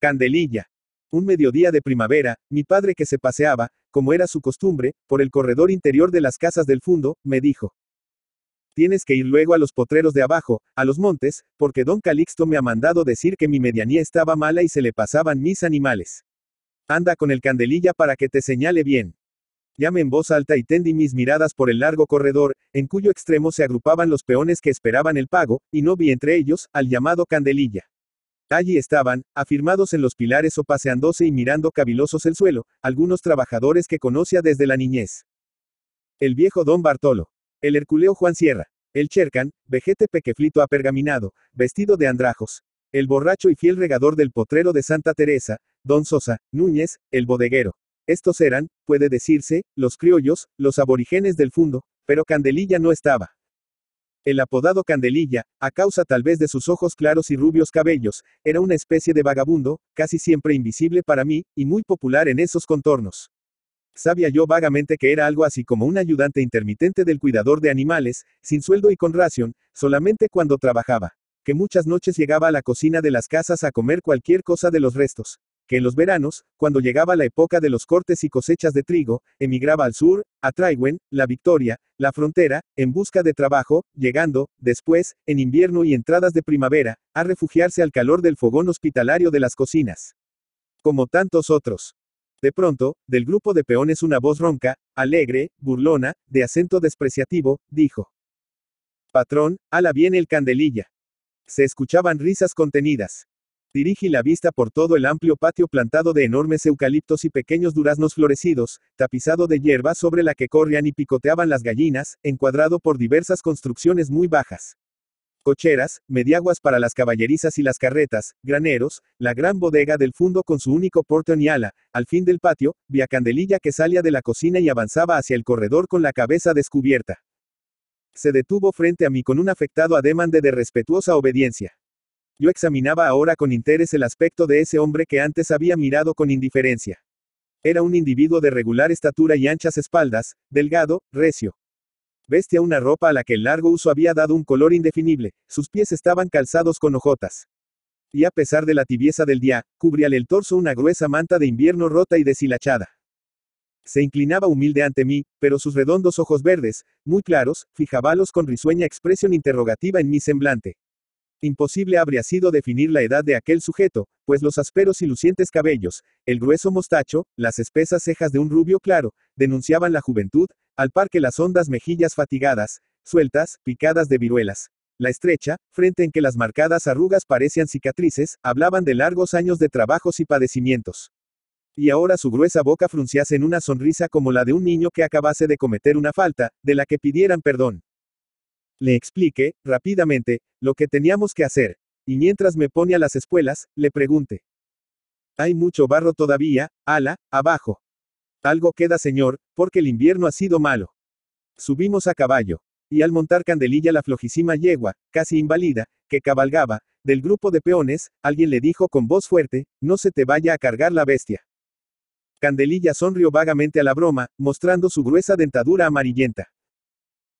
Candelilla. Un mediodía de primavera, mi padre que se paseaba, como era su costumbre, por el corredor interior de las casas del fondo, me dijo. Tienes que ir luego a los potreros de abajo, a los montes, porque don Calixto me ha mandado decir que mi medianía estaba mala y se le pasaban mis animales. Anda con el candelilla para que te señale bien. Llame en voz alta y tendí mis miradas por el largo corredor, en cuyo extremo se agrupaban los peones que esperaban el pago, y no vi entre ellos, al llamado candelilla. Allí estaban, afirmados en los pilares o paseándose y mirando cavilosos el suelo, algunos trabajadores que conocía desde la niñez. El viejo don Bartolo. El Herculeo Juan Sierra. El Chercan, vejete pequeflito apergaminado, vestido de andrajos. El borracho y fiel regador del potrero de Santa Teresa, don Sosa, Núñez, el bodeguero. Estos eran, puede decirse, los criollos, los aborígenes del fundo, pero Candelilla no estaba. El apodado Candelilla, a causa tal vez de sus ojos claros y rubios cabellos, era una especie de vagabundo, casi siempre invisible para mí, y muy popular en esos contornos. Sabía yo vagamente que era algo así como un ayudante intermitente del cuidador de animales, sin sueldo y con ración, solamente cuando trabajaba. Que muchas noches llegaba a la cocina de las casas a comer cualquier cosa de los restos que en los veranos, cuando llegaba la época de los cortes y cosechas de trigo, emigraba al sur, a Traiwen, la Victoria, la frontera, en busca de trabajo, llegando, después, en invierno y entradas de primavera, a refugiarse al calor del fogón hospitalario de las cocinas. Como tantos otros. De pronto, del grupo de peones una voz ronca, alegre, burlona, de acento despreciativo, dijo. Patrón, ala bien el candelilla. Se escuchaban risas contenidas. Dirigí la vista por todo el amplio patio plantado de enormes eucaliptos y pequeños duraznos florecidos, tapizado de hierba sobre la que corrían y picoteaban las gallinas, encuadrado por diversas construcciones muy bajas. Cocheras, mediaguas para las caballerizas y las carretas, graneros, la gran bodega del fondo con su único portón y ala, al fin del patio, vía candelilla que salía de la cocina y avanzaba hacia el corredor con la cabeza descubierta. Se detuvo frente a mí con un afectado ademán de respetuosa obediencia. Yo examinaba ahora con interés el aspecto de ese hombre que antes había mirado con indiferencia. Era un individuo de regular estatura y anchas espaldas, delgado, recio. Vestía una ropa a la que el largo uso había dado un color indefinible, sus pies estaban calzados con hojotas. Y a pesar de la tibieza del día, cubríale el torso una gruesa manta de invierno rota y deshilachada. Se inclinaba humilde ante mí, pero sus redondos ojos verdes, muy claros, fijábalos con risueña expresión interrogativa en mi semblante. Imposible habría sido definir la edad de aquel sujeto, pues los asperos y lucientes cabellos, el grueso mostacho, las espesas cejas de un rubio claro, denunciaban la juventud, al par que las hondas mejillas fatigadas, sueltas, picadas de viruelas. La estrecha, frente en que las marcadas arrugas parecían cicatrices, hablaban de largos años de trabajos y padecimientos. Y ahora su gruesa boca frunciase en una sonrisa como la de un niño que acabase de cometer una falta, de la que pidieran perdón. Le expliqué, rápidamente, lo que teníamos que hacer, y mientras me pone a las espuelas, le pregunté. Hay mucho barro todavía, ala, abajo. Algo queda, señor, porque el invierno ha sido malo. Subimos a caballo, y al montar candelilla la flojísima yegua, casi inválida, que cabalgaba, del grupo de peones, alguien le dijo con voz fuerte, no se te vaya a cargar la bestia. Candelilla sonrió vagamente a la broma, mostrando su gruesa dentadura amarillenta.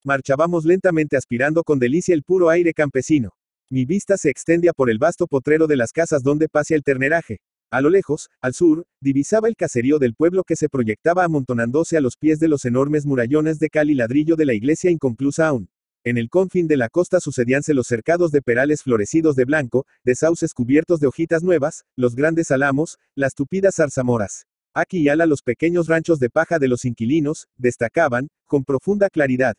Marchábamos lentamente aspirando con delicia el puro aire campesino. Mi vista se extendía por el vasto potrero de las casas donde pasea el terneraje. A lo lejos, al sur, divisaba el caserío del pueblo que se proyectaba amontonándose a los pies de los enormes murallones de cal y ladrillo de la iglesia inconclusa aún. En el confín de la costa sucedíanse los cercados de perales florecidos de blanco, de sauces cubiertos de hojitas nuevas, los grandes álamos, las tupidas zarzamoras. Aquí y ala los pequeños ranchos de paja de los inquilinos, destacaban, con profunda claridad,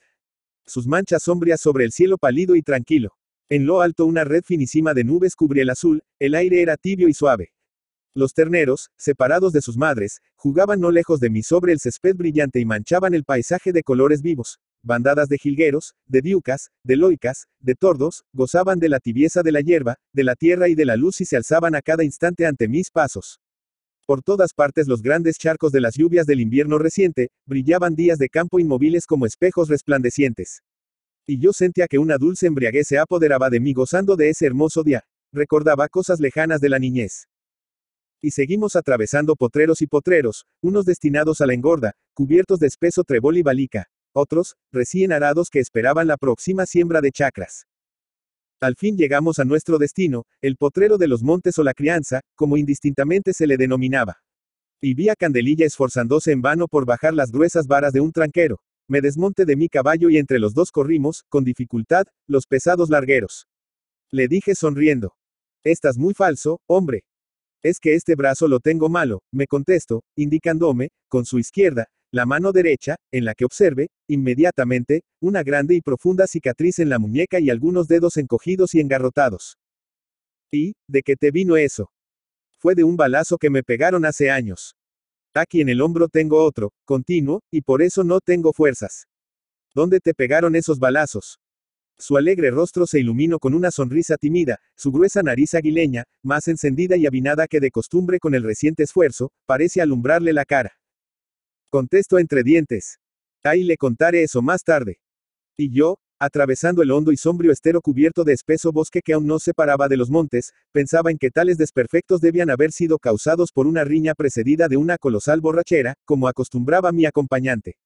sus manchas sombrías sobre el cielo pálido y tranquilo. En lo alto una red finísima de nubes cubría el azul, el aire era tibio y suave. Los terneros, separados de sus madres, jugaban no lejos de mí sobre el césped brillante y manchaban el paisaje de colores vivos. Bandadas de jilgueros, de diucas, de loicas, de tordos, gozaban de la tibieza de la hierba, de la tierra y de la luz y se alzaban a cada instante ante mis pasos. Por todas partes los grandes charcos de las lluvias del invierno reciente, brillaban días de campo inmóviles como espejos resplandecientes. Y yo sentía que una dulce embriaguez se apoderaba de mí gozando de ese hermoso día. Recordaba cosas lejanas de la niñez. Y seguimos atravesando potreros y potreros, unos destinados a la engorda, cubiertos de espeso trebol y balica, otros, recién arados que esperaban la próxima siembra de chacras. Al fin llegamos a nuestro destino, el potrero de los montes o la crianza, como indistintamente se le denominaba. Y vi a Candelilla esforzándose en vano por bajar las gruesas varas de un tranquero. Me desmonté de mi caballo y entre los dos corrimos, con dificultad, los pesados largueros. Le dije sonriendo. Estás muy falso, hombre. Es que este brazo lo tengo malo, me contesto, indicándome, con su izquierda, la mano derecha, en la que observe, inmediatamente, una grande y profunda cicatriz en la muñeca y algunos dedos encogidos y engarrotados. ¿Y, de qué te vino eso? Fue de un balazo que me pegaron hace años. Aquí en el hombro tengo otro, continuo, y por eso no tengo fuerzas. ¿Dónde te pegaron esos balazos? Su alegre rostro se iluminó con una sonrisa tímida, su gruesa nariz aguileña, más encendida y avinada que de costumbre con el reciente esfuerzo, parece alumbrarle la cara. Contesto entre dientes. Ahí le contaré eso más tarde. Y yo, atravesando el hondo y sombrío estero cubierto de espeso bosque que aún no separaba de los montes, pensaba en que tales desperfectos debían haber sido causados por una riña precedida de una colosal borrachera, como acostumbraba mi acompañante.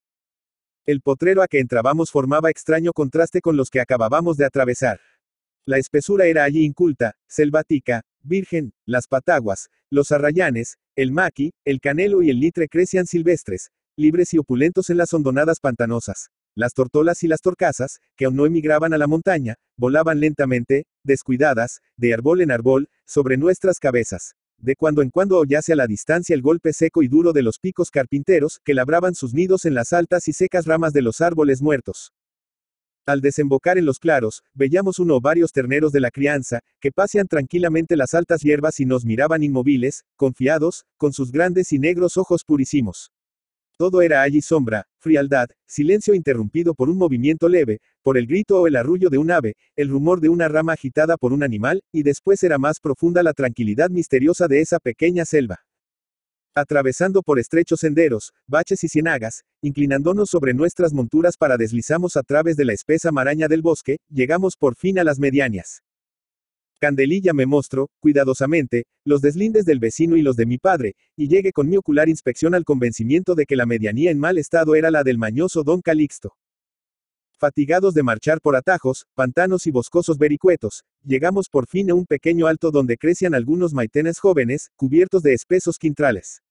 El potrero a que entrábamos formaba extraño contraste con los que acabábamos de atravesar. La espesura era allí inculta, selvática, virgen, las pataguas, los arrayanes, el maqui, el canelo y el litre crecían silvestres, libres y opulentos en las hondonadas pantanosas. Las tortolas y las torcasas, que aún no emigraban a la montaña, volaban lentamente, descuidadas, de árbol en árbol, sobre nuestras cabezas. De cuando en cuando oyase a la distancia el golpe seco y duro de los picos carpinteros, que labraban sus nidos en las altas y secas ramas de los árboles muertos. Al desembocar en los claros, veíamos uno o varios terneros de la crianza, que pasean tranquilamente las altas hierbas y nos miraban inmóviles, confiados, con sus grandes y negros ojos purísimos. Todo era allí sombra, frialdad, silencio interrumpido por un movimiento leve, por el grito o el arrullo de un ave, el rumor de una rama agitada por un animal, y después era más profunda la tranquilidad misteriosa de esa pequeña selva. Atravesando por estrechos senderos, baches y cienagas, inclinándonos sobre nuestras monturas para deslizamos a través de la espesa maraña del bosque, llegamos por fin a las medianías. Candelilla me mostró, cuidadosamente, los deslindes del vecino y los de mi padre, y llegué con mi ocular inspección al convencimiento de que la medianía en mal estado era la del mañoso don Calixto. Fatigados de marchar por atajos, pantanos y boscosos vericuetos, llegamos por fin a un pequeño alto donde crecían algunos maitenes jóvenes, cubiertos de espesos quintrales.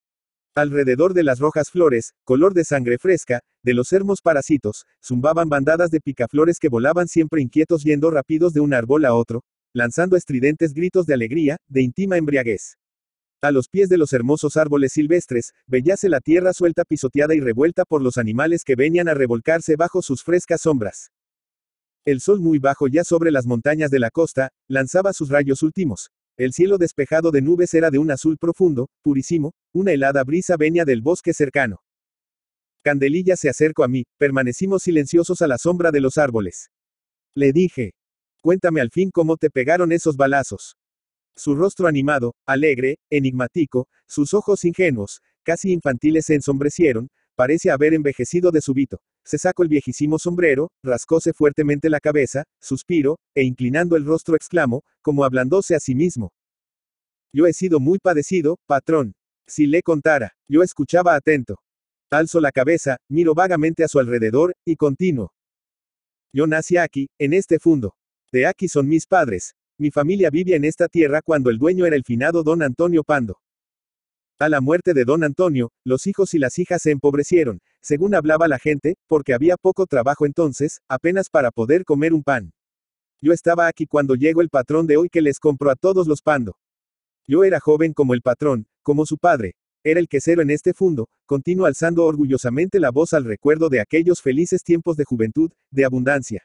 Alrededor de las rojas flores, color de sangre fresca, de los hermos parásitos, zumbaban bandadas de picaflores que volaban siempre inquietos yendo rápidos de un árbol a otro, lanzando estridentes gritos de alegría, de íntima embriaguez. A los pies de los hermosos árboles silvestres, bellase la tierra suelta pisoteada y revuelta por los animales que venían a revolcarse bajo sus frescas sombras. El sol muy bajo ya sobre las montañas de la costa, lanzaba sus rayos últimos, el cielo despejado de nubes era de un azul profundo, purísimo, una helada brisa venía del bosque cercano. Candelilla se acercó a mí, permanecimos silenciosos a la sombra de los árboles. Le dije, cuéntame al fin cómo te pegaron esos balazos. Su rostro animado, alegre, enigmático, sus ojos ingenuos, casi infantiles se ensombrecieron, parece haber envejecido de súbito. Se sacó el viejísimo sombrero, rascóse fuertemente la cabeza, suspiró, e inclinando el rostro exclamó, como hablándose a sí mismo. Yo he sido muy padecido, patrón. Si le contara, yo escuchaba atento. Alzo la cabeza, miro vagamente a su alrededor, y continuo. Yo nací aquí, en este fundo. De aquí son mis padres. Mi familia vivía en esta tierra cuando el dueño era el finado don Antonio Pando. A la muerte de don Antonio, los hijos y las hijas se empobrecieron, según hablaba la gente, porque había poco trabajo entonces, apenas para poder comer un pan. Yo estaba aquí cuando llegó el patrón de hoy que les compró a todos los pando. Yo era joven como el patrón, como su padre. Era el que cero en este fondo. Continuo alzando orgullosamente la voz al recuerdo de aquellos felices tiempos de juventud, de abundancia.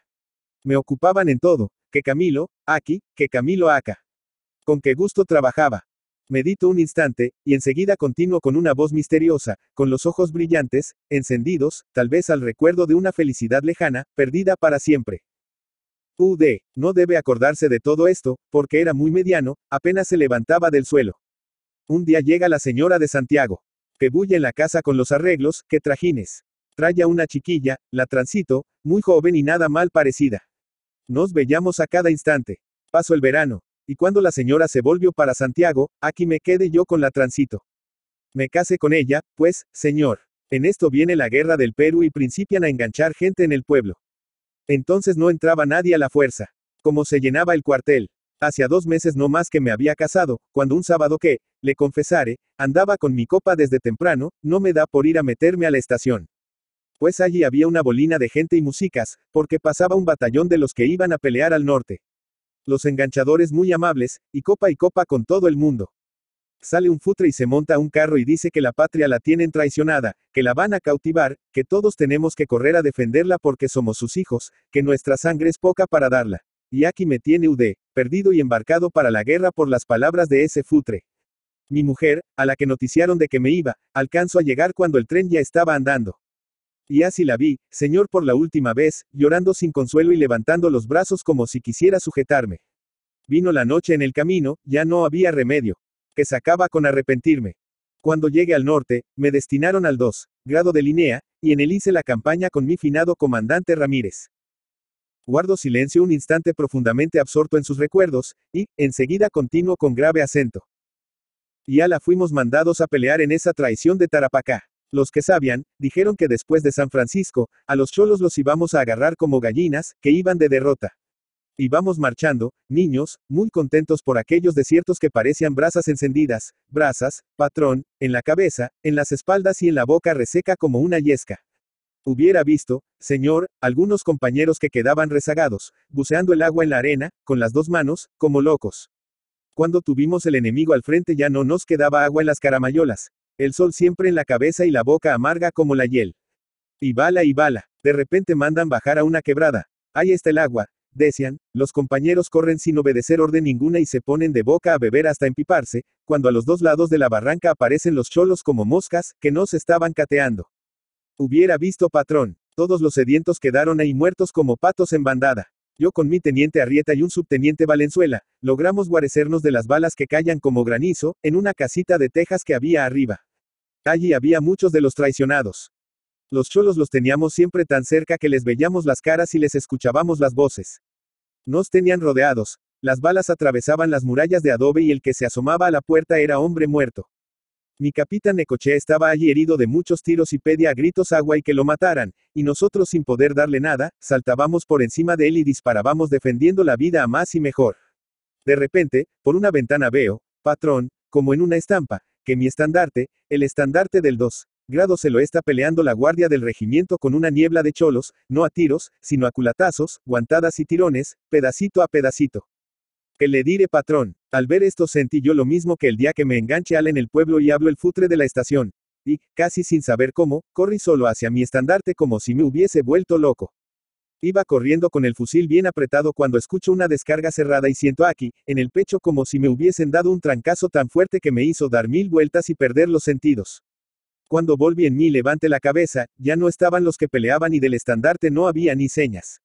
Me ocupaban en todo, que Camilo, aquí, que Camilo acá. Con qué gusto trabajaba. Medito un instante, y enseguida continuo con una voz misteriosa, con los ojos brillantes, encendidos, tal vez al recuerdo de una felicidad lejana, perdida para siempre. UD, no debe acordarse de todo esto, porque era muy mediano, apenas se levantaba del suelo. Un día llega la señora de Santiago. Que bulle en la casa con los arreglos, que trajines. Trae a una chiquilla, la transito, muy joven y nada mal parecida. Nos veíamos a cada instante. Pasó el verano. Y cuando la señora se volvió para Santiago, aquí me quedé yo con la transito. Me casé con ella, pues, señor. En esto viene la guerra del Perú y principian a enganchar gente en el pueblo. Entonces no entraba nadie a la fuerza. Como se llenaba el cuartel. Hacia dos meses no más que me había casado, cuando un sábado que, le confesare, andaba con mi copa desde temprano, no me da por ir a meterme a la estación. Pues allí había una bolina de gente y músicas, porque pasaba un batallón de los que iban a pelear al norte. Los enganchadores muy amables, y copa y copa con todo el mundo. Sale un futre y se monta un carro y dice que la patria la tienen traicionada, que la van a cautivar, que todos tenemos que correr a defenderla porque somos sus hijos, que nuestra sangre es poca para darla. Y aquí me tiene UD, perdido y embarcado para la guerra por las palabras de ese futre. Mi mujer, a la que noticiaron de que me iba, alcanzó a llegar cuando el tren ya estaba andando. Y así la vi, señor, por la última vez, llorando sin consuelo y levantando los brazos como si quisiera sujetarme. Vino la noche en el camino, ya no había remedio que acaba con arrepentirme. Cuando llegué al norte, me destinaron al 2, grado de línea, y en él hice la campaña con mi finado comandante Ramírez. Guardo silencio un instante profundamente absorto en sus recuerdos, y, enseguida continuo con grave acento. Y la fuimos mandados a pelear en esa traición de Tarapacá. Los que sabían, dijeron que después de San Francisco, a los cholos los íbamos a agarrar como gallinas, que iban de derrota y vamos marchando, niños, muy contentos por aquellos desiertos que parecían brasas encendidas, brasas, patrón, en la cabeza, en las espaldas y en la boca reseca como una yesca. Hubiera visto, señor, algunos compañeros que quedaban rezagados, buceando el agua en la arena, con las dos manos, como locos. Cuando tuvimos el enemigo al frente ya no nos quedaba agua en las caramayolas, el sol siempre en la cabeza y la boca amarga como la hiel. Y bala y bala, de repente mandan bajar a una quebrada. Ahí está el agua, Decían, los compañeros corren sin obedecer orden ninguna y se ponen de boca a beber hasta empiparse, cuando a los dos lados de la barranca aparecen los cholos como moscas, que no se estaban cateando. Hubiera visto patrón, todos los sedientos quedaron ahí muertos como patos en bandada. Yo con mi teniente Arrieta y un subteniente Valenzuela, logramos guarecernos de las balas que callan como granizo, en una casita de tejas que había arriba. Allí había muchos de los traicionados. Los cholos los teníamos siempre tan cerca que les veíamos las caras y les escuchábamos las voces. Nos tenían rodeados, las balas atravesaban las murallas de adobe y el que se asomaba a la puerta era hombre muerto. Mi capitán Necoche estaba allí herido de muchos tiros y pedía a gritos agua y que lo mataran, y nosotros sin poder darle nada, saltábamos por encima de él y disparábamos defendiendo la vida a más y mejor. De repente, por una ventana veo, patrón, como en una estampa, que mi estandarte, el estandarte del 2, grado se lo está peleando la guardia del regimiento con una niebla de cholos, no a tiros, sino a culatazos, guantadas y tirones, pedacito a pedacito. Que le diré patrón, al ver esto sentí yo lo mismo que el día que me enganche al en el pueblo y hablo el futre de la estación. Y, casi sin saber cómo, corrí solo hacia mi estandarte como si me hubiese vuelto loco. Iba corriendo con el fusil bien apretado cuando escucho una descarga cerrada y siento aquí, en el pecho como si me hubiesen dado un trancazo tan fuerte que me hizo dar mil vueltas y perder los sentidos. Cuando volví en mí levante la cabeza, ya no estaban los que peleaban y del estandarte no había ni señas.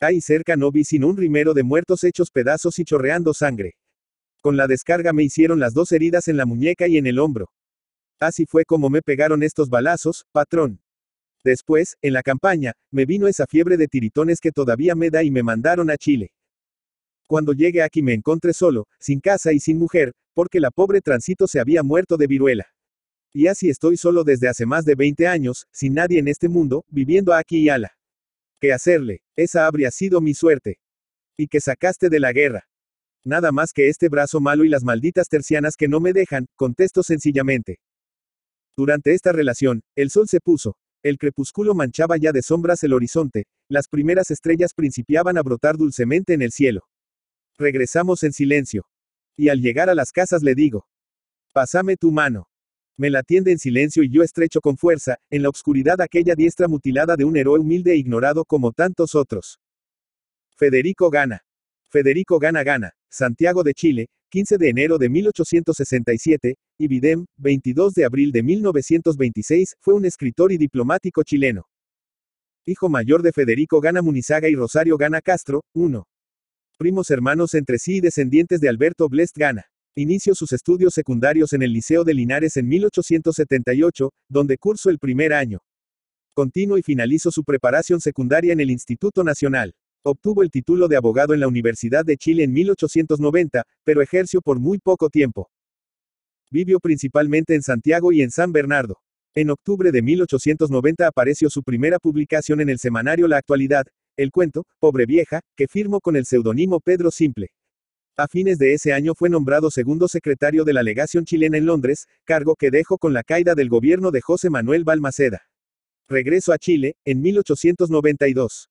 Ahí cerca no vi sino un rimero de muertos hechos pedazos y chorreando sangre. Con la descarga me hicieron las dos heridas en la muñeca y en el hombro. Así fue como me pegaron estos balazos, patrón. Después, en la campaña, me vino esa fiebre de tiritones que todavía me da y me mandaron a Chile. Cuando llegué aquí me encontré solo, sin casa y sin mujer, porque la pobre Transito se había muerto de viruela. Y así estoy solo desde hace más de 20 años, sin nadie en este mundo, viviendo aquí y ala. ¿Qué hacerle? Esa habría sido mi suerte. Y que sacaste de la guerra. Nada más que este brazo malo y las malditas tercianas que no me dejan, contesto sencillamente. Durante esta relación, el sol se puso, el crepúsculo manchaba ya de sombras el horizonte, las primeras estrellas principiaban a brotar dulcemente en el cielo. Regresamos en silencio. Y al llegar a las casas le digo, pásame tu mano. Me la tiende en silencio y yo estrecho con fuerza, en la oscuridad aquella diestra mutilada de un héroe humilde e ignorado como tantos otros. Federico Gana. Federico Gana Gana, Santiago de Chile, 15 de enero de 1867, y Videm, 22 de abril de 1926, fue un escritor y diplomático chileno. Hijo mayor de Federico Gana Munizaga y Rosario Gana Castro, 1. Primos hermanos entre sí y descendientes de Alberto Blest Gana. Inició sus estudios secundarios en el Liceo de Linares en 1878, donde cursó el primer año. Continuó y finalizó su preparación secundaria en el Instituto Nacional. Obtuvo el título de abogado en la Universidad de Chile en 1890, pero ejerció por muy poco tiempo. Vivió principalmente en Santiago y en San Bernardo. En octubre de 1890 apareció su primera publicación en el semanario La Actualidad, el cuento, Pobre Vieja, que firmó con el seudónimo Pedro Simple. A fines de ese año fue nombrado segundo secretario de la legación chilena en Londres, cargo que dejó con la caída del gobierno de José Manuel Balmaceda. Regreso a Chile, en 1892.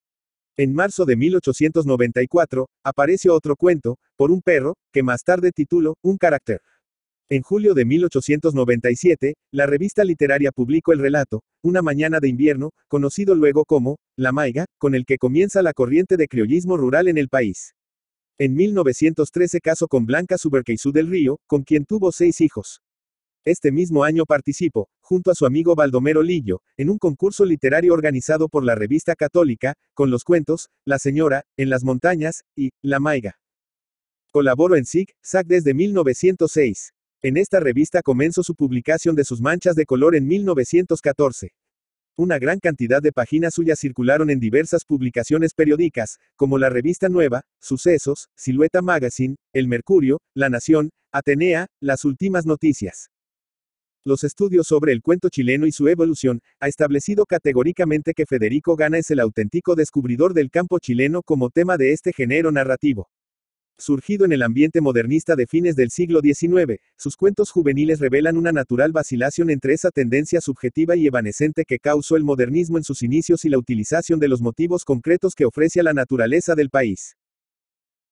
En marzo de 1894, apareció otro cuento, por un perro, que más tarde tituló, Un carácter. En julio de 1897, la revista literaria publicó el relato, Una mañana de invierno, conocido luego como, La Maiga, con el que comienza la corriente de criollismo rural en el país. En 1913 casó con Blanca Suberqueizú del Río, con quien tuvo seis hijos. Este mismo año participó, junto a su amigo Baldomero Lillo, en un concurso literario organizado por la revista católica, con los cuentos, La Señora, En las Montañas, y La Maiga. Colaboró en Sig, SAC desde 1906. En esta revista comenzó su publicación de sus manchas de color en 1914. Una gran cantidad de páginas suyas circularon en diversas publicaciones periódicas, como la Revista Nueva, Sucesos, Silueta Magazine, El Mercurio, La Nación, Atenea, Las Últimas Noticias. Los estudios sobre el cuento chileno y su evolución, ha establecido categóricamente que Federico Gana es el auténtico descubridor del campo chileno como tema de este género narrativo. Surgido en el ambiente modernista de fines del siglo XIX, sus cuentos juveniles revelan una natural vacilación entre esa tendencia subjetiva y evanescente que causó el modernismo en sus inicios y la utilización de los motivos concretos que ofrece la naturaleza del país.